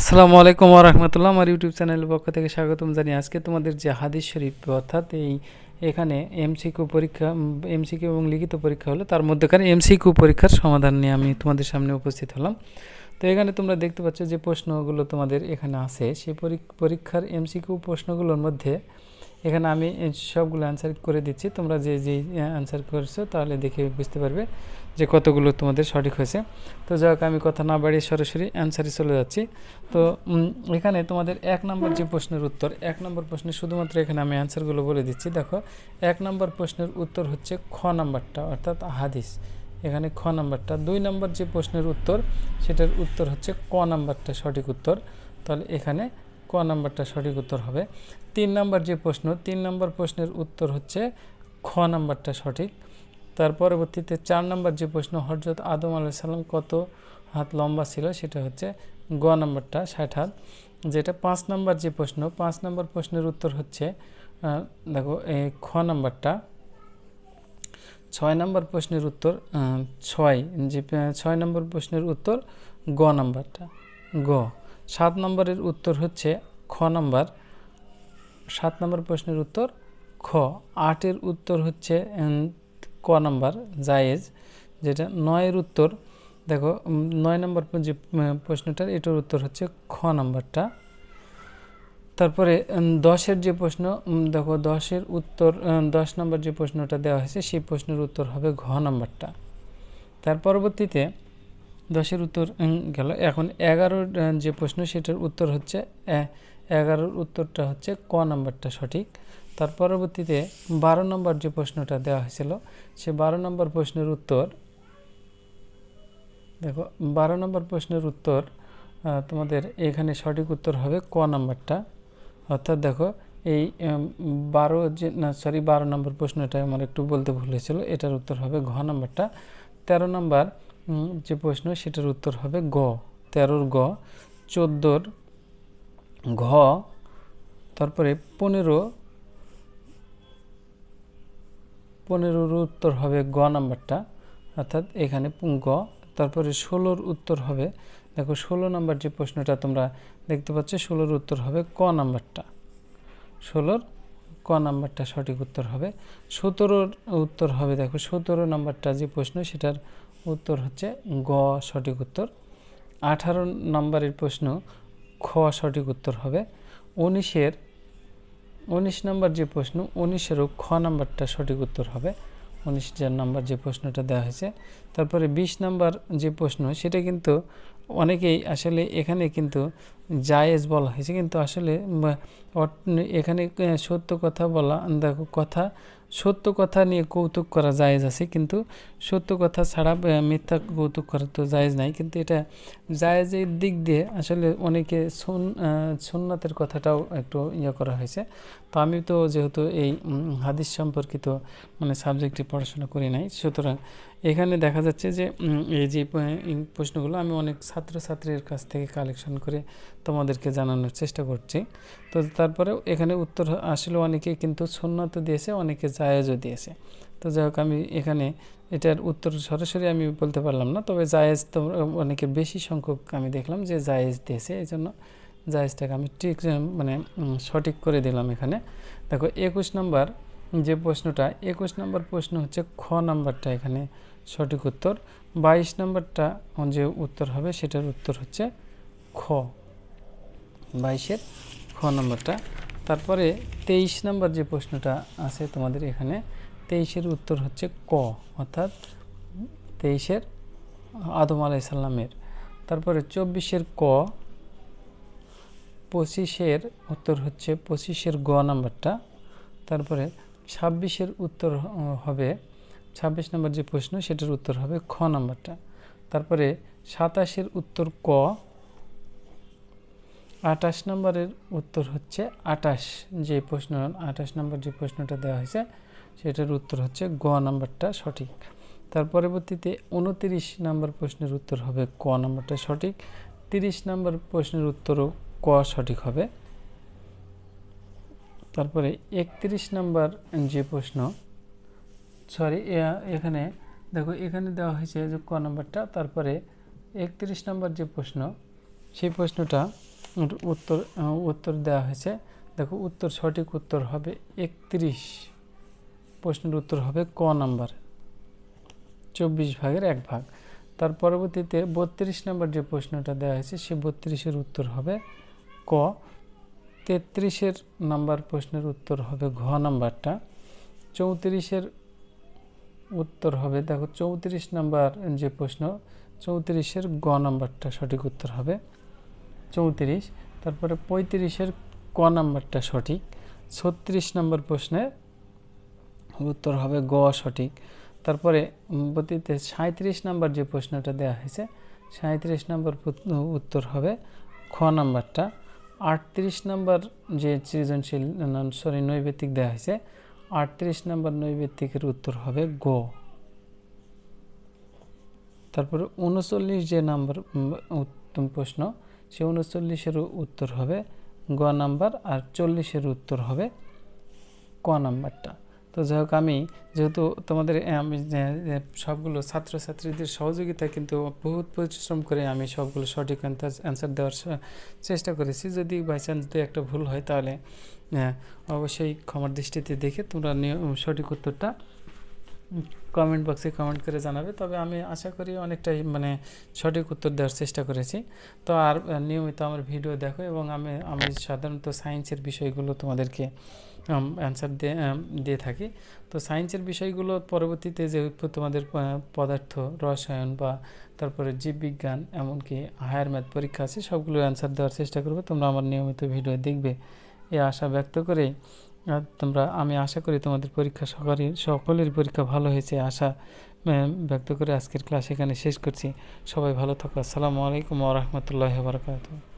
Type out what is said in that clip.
আসসালামু আলাইকুম রহমতুল্লাহ আমার ইউটিউব চ্যানেলের পক্ষ থেকে স্বাগতম জানি আজকে তোমাদের যে হাদিস শরীফ অর্থাৎ এই এখানে এমসিকিউ পরীক্ষা এমসিকিউ এবং লিখিত পরীক্ষা হলো তার মধ্যেকার এমসিকিউ পরীক্ষার সমাধান নিয়ে আমি তোমাদের সামনে উপস্থিত হলাম তো এখানে তোমরা দেখতে পাচ্ছ যে প্রশ্নগুলো তোমাদের এখানে আছে সেই পরীক্ষার এমসিকিউ প্রশ্নগুলোর মধ্যে এখানে আমি সবগুলো অ্যান্সার করে দিচ্ছি তোমরা যে যে অ্যান্সার করছো তাহলে দেখে বুঝতে পারবে যে কতগুলো তোমাদের সঠিক হয়েছে তো যাক আমি কথা না বাড়িয়ে সরাসরি অ্যান্সারে চলে যাচ্ছি তো এখানে তোমাদের এক নম্বর যে প্রশ্নের উত্তর এক নম্বর প্রশ্নে শুধুমাত্র এখানে আমি অ্যান্সারগুলো বলে দিচ্ছি দেখো এক নম্বর প্রশ্নের উত্তর হচ্ছে খ নাম্বারটা অর্থাৎ হাদিস এখানে খ নাম্বারটা দুই নম্বর যে প্রশ্নের উত্তর সেটার উত্তর হচ্ছে ক নাম্বারটা সঠিক উত্তর তাহলে এখানে নাম্বারটা সঠিক উত্তর হবে তিন নাম্বার যে প্রশ্ন তিন নাম্বার প্রশ্নের উত্তর হচ্ছে খ নাম্বারটা সঠিক তার পরবর্তীতে চার নাম্বার যে প্রশ্ন হজরত আদম আলাইসাল্লাম কত হাত লম্বা ছিল সেটা হচ্ছে গ নাম্বারটা ষাট হাত যেটা পাঁচ নাম্বার যে প্রশ্ন পাঁচ নাম্বার প্রশ্নের উত্তর হচ্ছে দেখো এই খ নাম্বারটা ছয় নম্বর প্রশ্নের উত্তর ছয় যে ছয় নম্বর প্রশ্নের উত্তর গ নাম্বারটা গ সাত নম্বরের উত্তর হচ্ছে খ নম্বর সাত নম্বর প্রশ্নের উত্তর খ আটের উত্তর হচ্ছে ক নম্বর জায়েজ যেটা নয়ের উত্তর দেখো নয় নম্বর যে প্রশ্নটার এটার উত্তর হচ্ছে খ নম্বরটা তারপরে দশের যে প্রশ্ন দেখো দশের উত্তর দশ নম্বর যে প্রশ্নটা দেওয়া হয়েছে সেই প্রশ্নের উত্তর হবে ঘ নম্বরটা তার পরবর্তীতে দশের উত্তর গেল এখন এগারোর যে প্রশ্ন সেটার উত্তর হচ্ছে এগারোর উত্তরটা হচ্ছে ক নাম্বারটা সঠিক তার পরবর্তীতে বারো নম্বর যে প্রশ্নটা দেওয়া হয়েছিল সে বারো নম্বর প্রশ্নের উত্তর দেখো বারো নম্বর প্রশ্নের উত্তর তোমাদের এখানে সঠিক উত্তর হবে ক নাম্বারটা অর্থাৎ দেখো এই বারো যে না সরি বারো নম্বর প্রশ্নটা আমার একটু বলতে ভুল হয়েছিল এটার উত্তর হবে ঘ নাম্বারটা তেরো নম্বর যে প্রশ্ন সেটার উত্তর হবে গ তেরোর গ চোদ্দোর ঘ তারপরে পনেরো পনেরোর উত্তর হবে গ নাম্বারটা অর্থাৎ এখানে গ তারপরে ষোলোর উত্তর হবে দেখো ষোলো নাম্বার যে প্রশ্নটা তোমরা দেখতে পাচ্ছ ষোলোর উত্তর হবে ক নাম্বারটা ষোলোর ক নাম্বারটা সঠিক উত্তর হবে সতেরোর উত্তর হবে দেখো সতেরো নাম্বারটা যে প্রশ্ন সেটার উত্তর হচ্ছে গ সঠিক উত্তর আঠারো নম্বরের প্রশ্ন খ সঠিক উত্তর হবে উনিশের উনিশ নম্বর যে প্রশ্ন উনিশেরও খ নাম্বারটা সঠিক উত্তর হবে উনিশ যার নাম্বার যে প্রশ্নটা দেওয়া হয়েছে তারপরে ২০ নাম্বার যে প্রশ্ন সেটা কিন্তু অনেকেই আসলে এখানে কিন্তু জায়েজ বলা হয়েছে কিন্তু আসলে এখানে সত্য কথা বলা দেখো কথা সত্য কথা নিয়ে কৌতুক করা জায়েজ আছে কিন্তু সত্য কথা ছাড়া মিথ্যা কৌতুক করা তো জায়েজ নাই কিন্তু এটা জায়েজের দিক দিয়ে আসলে অনেকে সুন্নাতের কথাটাও একটু ইয়ে করা হয়েছে তো আমি তো যেহেতু এই হাদিস সম্পর্কিত মানে সাবজেক্টে পড়াশোনা করি নাই সুতরাং এখানে দেখা যাচ্ছে যে এই যে প্রশ্নগুলো আমি অনেক ছাত্রছাত্রীর কাছ থেকে কালেকশন করে তোমাদেরকে জানানোর চেষ্টা করছি তো তারপরে এখানে উত্তর আসলে অনেকে কিন্তু সুন্নত দিয়েছে অনেকে জায়েজও দিয়েছে তো যাই হোক আমি এখানে এটার উত্তর সরাসরি আমি বলতে পারলাম না তবে জায়েজ তো অনেকে বেশি সংখ্যক আমি দেখলাম যে জায়েজ দিয়েছে এই জন্য জায়েজটাকে আমি ঠিক মানে সঠিক করে দিলাম এখানে দেখো একুশ নম্বর যে প্রশ্নটা একুশ নম্বর প্রশ্ন হচ্ছে খ নাম্বারটা এখানে সঠিক উত্তর বাইশ নম্বরটা যে উত্তর হবে সেটার উত্তর হচ্ছে খ বাইশের খ নম্বরটা তারপরে তেইশ নম্বর যে প্রশ্নটা আছে তোমাদের এখানে তেইশের উত্তর হচ্ছে ক অর্থাৎ তেইশের আদম আলাইসাল্লামের তারপরে চব্বিশের ক পঁচিশের উত্তর হচ্ছে পঁচিশের গ নাম্বারটা তারপরে ছাব্বিশের উত্তর হবে ছাব্বিশ নম্বর যে প্রশ্ন সেটার উত্তর হবে খ নাম্বারটা তারপরে সাতাশের উত্তর ক আটাশ নম্বরের উত্তর হচ্ছে আটাশ যে প্রশ্ন আটাশ নম্বর যে প্রশ্নটা দেওয়া হয়েছে সেটার উত্তর হচ্ছে গ নাম্বারটা সঠিক তার পরবর্তীতে উনতিরিশ নম্বর প্রশ্নের উত্তর হবে ক নাম্বারটা সঠিক তিরিশ নম্বর প্রশ্নের উত্তরও ক সঠিক হবে তারপরে একত্রিশ নম্বর যে প্রশ্ন সরি এখানে দেখো এখানে দেওয়া হয়েছে যে ক নম্বরটা তারপরে একত্রিশ নম্বর যে প্রশ্ন সেই প্রশ্নটা উত্তর উত্তর দেওয়া হয়েছে দেখো উত্তর সঠিক উত্তর হবে একত্রিশ প্রশ্নের উত্তর হবে ক নাম্বার চব্বিশ ভাগের এক ভাগ তার পরবর্তীতে বত্রিশ নম্বর যে প্রশ্নটা দেওয়া হয়েছে সে বত্রিশের উত্তর হবে ক তেত্রিশের নাম্বার প্রশ্নের উত্তর হবে ঘ নাম্বারটা চৌত্রিশের উত্তর হবে দেখো চৌত্রিশ নাম্বার যে প্রশ্ন চৌত্রিশের গ নাম্বারটা সঠিক উত্তর হবে চৌত্রিশ তারপরে পঁয়ত্রিশের ক নাম্বারটা সঠিক ছত্রিশ নম্বর প্রশ্নের উত্তর হবে গ সঠিক তারপরে বতীতে সাঁত্রিশ নম্বর যে প্রশ্নটা দেওয়া হয়েছে সাঁত্রিশ নম্বর উত্তর হবে খ নাম্বারটা আটত্রিশ নম্বর যে সৃজনশীল সরি নৈবেত্তিক দেওয়া হয়েছে আটত্রিশ নম্বর নৈবেত্তিকের উত্তর হবে গ তারপরে উনচল্লিশ যে নাম্বার প্রশ্ন সে উনচল্লিশের উত্তর হবে গ নাম্বার আর চল্লিশের উত্তর হবে ক নাম্বারটা তো যাই হোক আমি যেহেতু তোমাদের আমি সবগুলো ছাত্রছাত্রীদের সহযোগিতা কিন্তু বহুত পরিশ্রম করে আমি সবগুলো সঠিক অ্যান্সার দেওয়ার চেষ্টা করেছি যদি বাই চান্স দু একটা ভুল হয় তাহলে হ্যাঁ, অবশ্যই ক্ষমার দৃষ্টিতে দেখে তোমরা সঠিক উত্তরটা কমেন্ট বক্সে কমেন্ট করে জানাবে তবে আমি আশা করি অনেকটাই মানে সঠিক উত্তর দেওয়ার চেষ্টা করেছি তো আর নিয়মিত আমার ভিডিও দেখো এবং আমি আমি সাধারণত সায়েন্সের বিষয়গুলো তোমাদেরকে অ্যান্সার দিয়ে দিয়ে থাকি তো সায়েন্সের বিষয়গুলো পরবর্তীতে যে তোমাদের পদার্থ রসায়ন বা তারপরে জীববিজ্ঞান এমনকি হায়ার ম্যাথ পরীক্ষা আছে সবগুলো অ্যান্সার দেওয়ার চেষ্টা করবো তোমরা আমার নিয়মিত ভিডিও দেখবে এই আশা ব্যক্ত করে তোমরা আমি আশা করি তোমাদের পরীক্ষা সকলের সকলের পরীক্ষা ভালো হয়েছে আশা ব্যক্ত করে আজকের ক্লাস এখানে শেষ করছি সবাই ভালো থাকো আসসালামু আলাইকুম ওরহমতুল্লাহ বারকাত